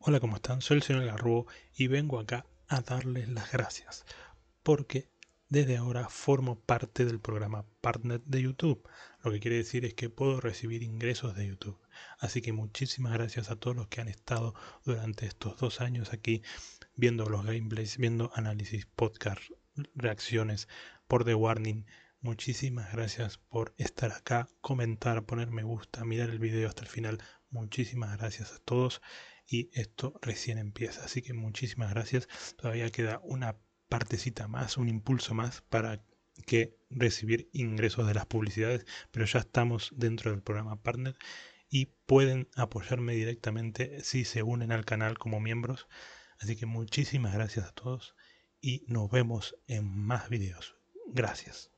Hola, ¿cómo están? Soy el señor Garrubo y vengo acá a darles las gracias porque desde ahora formo parte del programa Partner de YouTube. Lo que quiere decir es que puedo recibir ingresos de YouTube. Así que muchísimas gracias a todos los que han estado durante estos dos años aquí viendo los gameplays, viendo análisis, podcast, reacciones por The Warning. Muchísimas gracias por estar acá, comentar, poner me gusta, mirar el video hasta el final. Muchísimas gracias a todos y esto recién empieza. Así que muchísimas gracias. Todavía queda una partecita más, un impulso más para que recibir ingresos de las publicidades, pero ya estamos dentro del programa Partner y pueden apoyarme directamente si se unen al canal como miembros. Así que muchísimas gracias a todos y nos vemos en más videos. Gracias.